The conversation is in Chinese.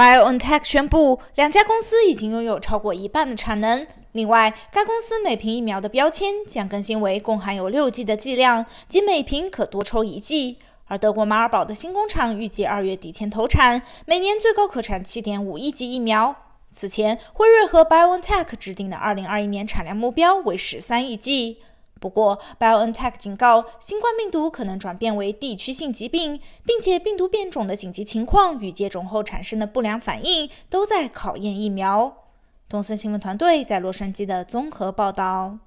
BioNTech 宣布，两家公司已经拥有超过一半的产能。另外，该公司每瓶疫苗的标签将更新为共含有六剂的剂量，即每瓶可多抽一剂。而德国马尔堡的新工厂预计二月底前投产，每年最高可产七点五亿剂疫苗。此前，辉瑞和 BioNTech 制定的二零二一年产量目标为十三亿剂。不过，BioNTech 警告，新冠病毒可能转变为地区性疾病，并且病毒变种的紧急情况与接种后产生的不良反应都在考验疫苗。东森新闻团队在洛杉矶的综合报道。